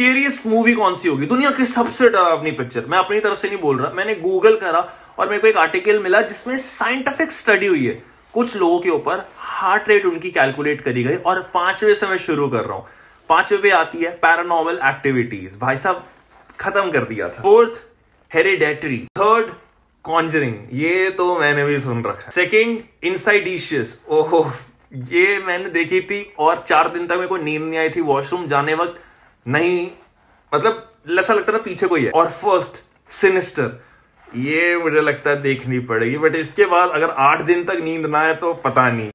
scariest movie कौन सी होगी दुनिया की सबसे डरावनी पिक्चर मैं अपनी तरफ से नहीं बोल रहा मैंने गूगल करा और मेरे को एक आर्टिकल मिला जिसमें साइंटिफिक स्टडी हुई है कुछ लोगों के ऊपर हार्ट रेट उनकी कैलकुलेट करी गई और पांचवे से मैं शुरू कर रहा हूं पांचवे पे आती है पैरानॉर्मल एक्टिविटीज भाई साहब खत्म कर दिया था फोर्थ हेरिडेटरी थर्ड कॉन्जरिंग ये तो मैंने भी सुन रखा सेकेंड इनसाइडिशियस ओहो ये मैंने देखी थी और चार दिन तक मेरे को नींद नहीं आई थी वॉशरूम जाने वक्त नहीं मतलब ऐसा लगता ना पीछे कोई है और फर्स्ट सिनिस्टर ये मुझे लगता है देखनी पड़ेगी बट इसके बाद अगर आठ दिन तक नींद ना आए तो पता नहीं